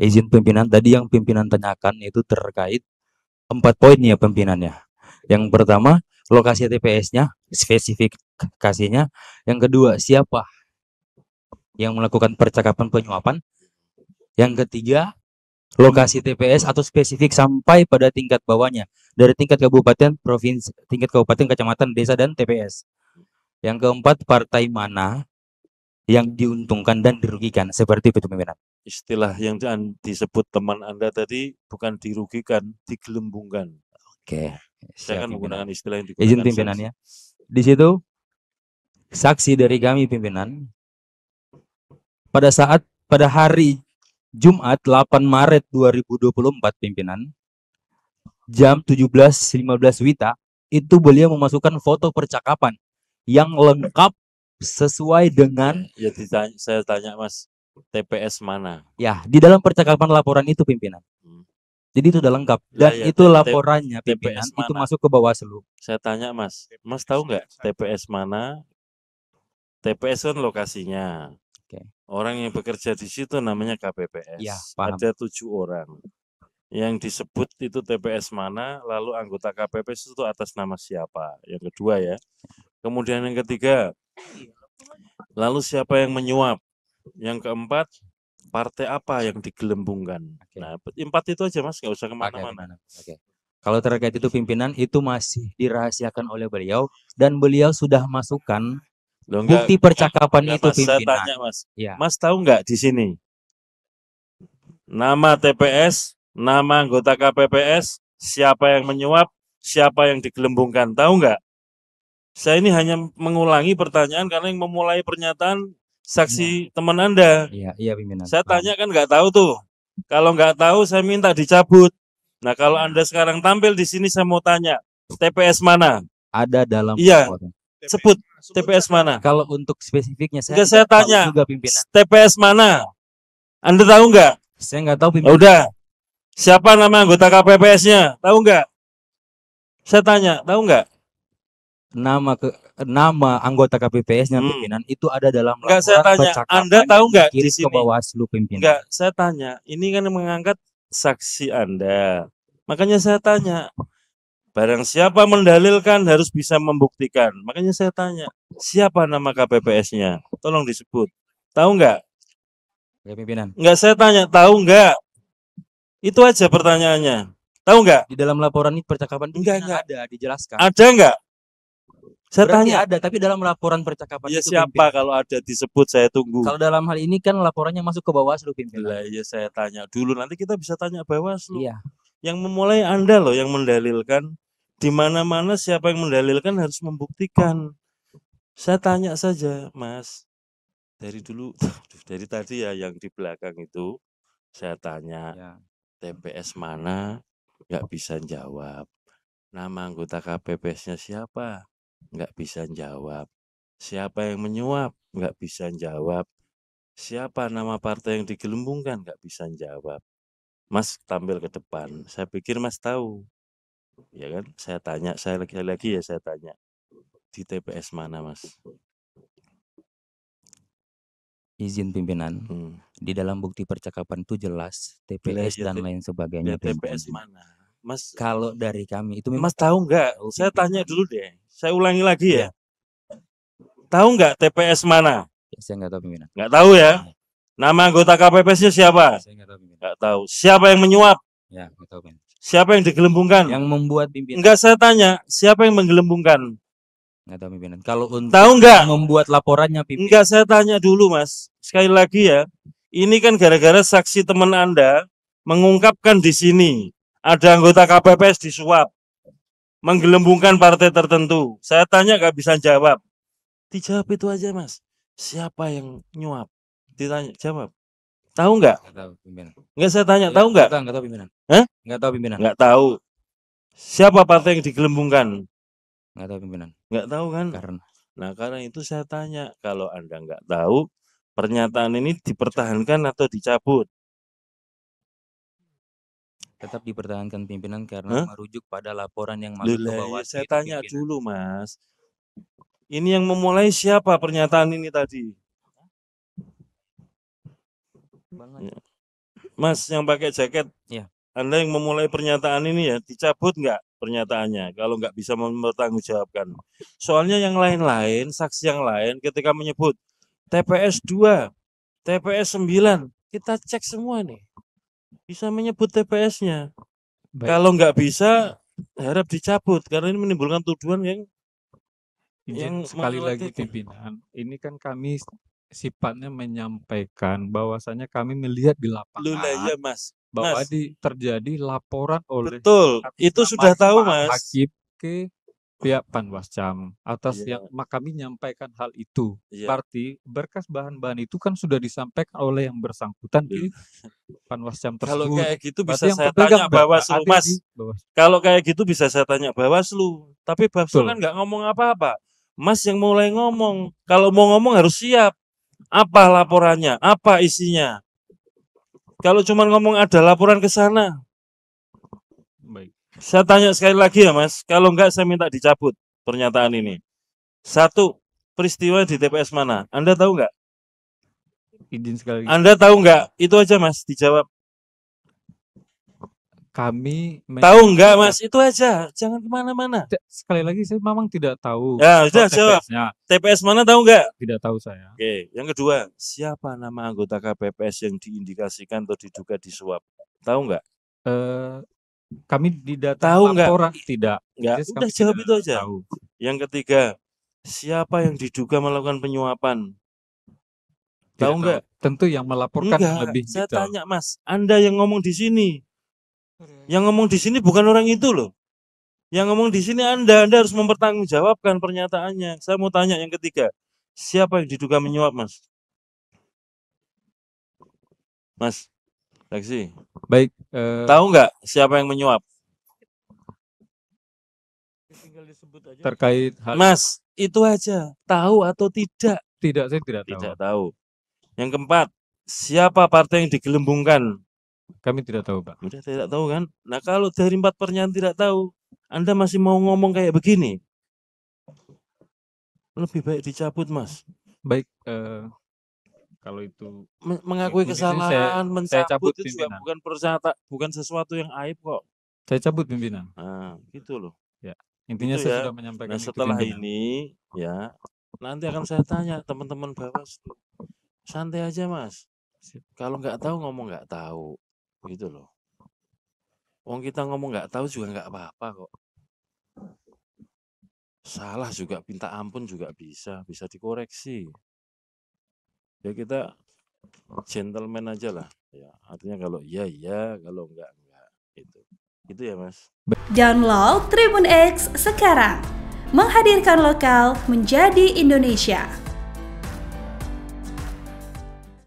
izin pimpinan tadi yang pimpinan tanyakan itu terkait empat poin ya pimpinannya. Yang pertama lokasi TPS-nya, spesifik spesifikasinya. Yang kedua siapa yang melakukan percakapan penyuapan. Yang ketiga lokasi TPS atau spesifik sampai pada tingkat bawahnya dari tingkat kabupaten, provinsi, tingkat kabupaten, kecamatan, desa dan TPS. Yang keempat partai mana yang diuntungkan dan dirugikan seperti itu pimpinan istilah yang disebut teman Anda tadi bukan dirugikan, digelembungkan. Oke. Nah, saya akan menggunakan istilah yang digunakan. Izin pimpinannya. Di situ saksi dari kami pimpinan pada saat pada hari Jumat 8 Maret 2024 pimpinan jam 17.15 Wita itu beliau memasukkan foto percakapan yang lengkap sesuai dengan ya ditanya, saya tanya Mas TPS mana? Ya, di dalam percakapan laporan itu pimpinan. Hmm. Jadi itu udah lengkap ya, dan ya, ya, itu laporannya pimpinan TPS itu masuk ke Bawaslu. Saya tanya Mas, Mas tahu nggak TPS mana? TPS kan lokasinya. Okay. Orang yang bekerja di situ namanya KPPS. Ya, Ada tujuh orang yang disebut itu TPS mana, lalu anggota KPPS itu atas nama siapa? Yang kedua ya. Kemudian yang ketiga, lalu siapa yang menyuap? Yang keempat, partai apa yang digelembungkan? okay. Nah, empat itu aja Mas, nggak usah kemana-mana. okay. Kalau terkait itu pimpinan itu masih dirahasiakan oleh beliau dan beliau sudah masukkan Loh, enggak, bukti percakapan enggak, itu mas, pimpinan. Saya tanya Mas, ya. Mas tahu nggak di sini nama TPS, nama anggota KPPS, siapa yang menyuap, siapa yang digelembungkan, tahu nggak? Saya ini hanya mengulangi pertanyaan karena yang memulai pernyataan saksi ya. teman Anda. Iya, iya pimpinan. Saya tanya kan nggak tahu tuh. Kalau nggak tahu saya minta dicabut. Nah, kalau iya. Anda sekarang tampil di sini saya mau tanya, TPS mana? Ada dalam Iya. Sebut TPS mana? Kalau untuk spesifiknya saya saya tanya. Juga pimpinan. TPS mana? Anda tahu nggak? Saya nggak tahu pimpinan. Udah. Siapa nama anggota KPPS-nya? Tahu nggak? Saya tanya, tahu nggak? Nama ke nama anggota KPPS-nya hmm. pimpinan itu ada dalam laporan enggak, saya tanya, Anda tahu enggak di sini ke Bawaslu pimpinan? Enggak, saya tanya. Ini kan mengangkat saksi Anda. Makanya saya tanya, barang siapa mendalilkan harus bisa membuktikan. Makanya saya tanya, siapa nama KPPS-nya? Tolong disebut. Tahu enggak? Ya, pimpinan. Enggak saya tanya, tahu enggak? Itu aja pertanyaannya. Tahu enggak? Di dalam laporan ini percakapan enggak, enggak. ada dijelaskan. Ada enggak? Saya Berarti tanya ada, tapi dalam laporan percakapan ya, itu siapa pimpin. kalau ada disebut saya tunggu. Kalau dalam hal ini kan laporannya masuk ke Bawaslu pimpinan. Lah ya saya tanya dulu nanti kita bisa tanya Bawaslu. Iya. Yang memulai Anda loh yang mendalilkan di mana-mana siapa yang mendalilkan harus membuktikan. Saya tanya saja, Mas. Dari dulu dari tadi ya yang di belakang itu saya tanya ya. TPS mana nggak bisa jawab. Nama anggota KPPS-nya siapa? Nggak bisa jawab. Siapa yang menyuap? Nggak bisa jawab. Siapa nama partai yang digelembungkan? Nggak bisa jawab. Mas tampil ke depan. Saya pikir Mas tahu. Ya kan? Saya tanya, saya lagi-lagi ya saya tanya. Di TPS mana Mas? Izin pimpinan. Hmm. Di dalam bukti percakapan itu jelas TPS ya dan lain sebagainya. Ya TPS mana? Mas, Kalau dari kami itu memang Mas tahu nggak? Saya tanya dulu deh. Saya ulangi lagi ya. Iya. Tahu nggak TPS mana? Ya, saya nggak tahu pimpinan. Nggak tahu ya. Iya. Nama anggota KPPS-nya siapa? Iya, saya nggak tahu Nggak tahu. Siapa yang menyuap? Ya, nggak tahu pimpinan. Siapa yang digelembungkan? Yang membuat pimpinan. Enggak saya tanya, siapa yang menggelembungkan? Nggak tahu pimpinan. Kalau untuk tahu nggak? Membuat laporannya pimpinan. Enggak saya tanya dulu mas. Sekali lagi ya, ini kan gara-gara saksi teman anda mengungkapkan di sini ada anggota KPPS disuap menggelembungkan partai tertentu. Saya tanya gak bisa jawab. Dijawab itu aja mas. Siapa yang nyuap? Ditanya, jawab. Tahu nggak? Gak tahu pimpinan. Nggak saya tanya, iya, tahu nggak? Nggak tahu pimpinan. Hah? Nggak tahu pimpinan. Nggak tahu. Siapa partai yang digelembungkan? Nggak tahu pimpinan. Nggak tahu kan? Karena. Nah karena itu saya tanya, kalau anda nggak tahu, pernyataan ini dipertahankan atau dicabut? Tetap dipertahankan pimpinan karena huh? merujuk pada laporan yang masuk ke iya, bawah. saya tanya pimpinan. dulu Mas. Ini yang memulai siapa pernyataan ini tadi? Ya. Mas yang pakai jaket, Ya. Anda yang memulai pernyataan ini ya, dicabut nggak pernyataannya kalau nggak bisa mempertanggungjawabkan. Soalnya yang lain-lain, saksi yang lain ketika menyebut TPS 2, TPS 9, kita cek semua nih bisa menyebut TPS-nya. Kalau nggak bisa, harap dicabut karena ini menimbulkan tuduhan yang yang sekali lagi pimpinan. Ini kan kami sifatnya menyampaikan bahwasannya kami melihat di lapangan. Lula, ya, Mas. Bahwa mas. di terjadi laporan oleh Betul, itu sudah tahu, Mas. Hakim ke pihak Panwascam atas yeah. yang kami nyampaikan hal itu. Yeah. Berarti berkas bahan-bahan itu kan sudah disampaikan oleh yang bersangkutan yeah. di Panwascam tersebut. Kalau kayak gitu bisa Berarti saya tanya Bawaslu Mas. Bawaslu. Kalau kayak gitu bisa saya tanya Bawaslu. Tapi Bawaslu kan nggak ngomong apa-apa. Mas yang mulai ngomong. Kalau mau ngomong harus siap. Apa laporannya? Apa isinya? Kalau cuma ngomong ada laporan ke sana, saya tanya sekali lagi ya mas, kalau enggak saya minta dicabut pernyataan ini. Satu, peristiwa di TPS mana? Anda tahu enggak? Izin sekali. lagi. Anda tahu enggak? Itu aja mas, dijawab. Kami tahu enggak mas? Itu aja, jangan kemana-mana. Sekali lagi saya memang tidak tahu. Ya sudah jawab. TPS mana tahu enggak? Tidak tahu saya. Oke, yang kedua, siapa nama anggota KPPS yang diindikasikan atau diduga disuap? Tahu enggak? Eh, uh kami tidak tahu nggak orang ah, tidak nggak udah jawab itu aja tahu. yang ketiga siapa yang diduga melakukan penyuapan tidak tahu nggak tentu yang melaporkan enggak, lebih saya detail. tanya mas anda yang ngomong di sini yang ngomong di sini bukan orang itu loh yang ngomong di sini anda anda harus mempertanggungjawabkan pernyataannya saya mau tanya yang ketiga siapa yang diduga menyuap mas mas Lexi. Baik. Uh, Tahu nggak siapa yang menyuap? Terkait hal Mas, itu aja. Tahu atau tidak? Tidak, saya tidak tahu. Tidak tahu. Yang keempat, siapa partai yang digelembungkan? Kami tidak tahu, Pak. Sudah tidak tahu kan? Nah, kalau dari empat pernyataan tidak tahu, Anda masih mau ngomong kayak begini? Lebih baik dicabut, Mas. Baik, uh, kalau itu mengakui kesalahan saya, mencabut saya itu pimpinan. juga bukan persata bukan sesuatu yang aib kok saya cabut pimpinan nah gitu loh ya intinya gitu saya ya. sudah menyampaikan nah, setelah itu ini ya nanti akan saya tanya teman-teman bawas. santai aja mas kalau nggak tahu ngomong nggak tahu gitu loh Wong kita ngomong nggak tahu juga nggak apa-apa kok salah juga minta ampun juga bisa bisa dikoreksi ya kita gentleman aja lah ya artinya kalau iya iya kalau enggak enggak itu itu ya mas download Tribun X sekarang menghadirkan lokal menjadi Indonesia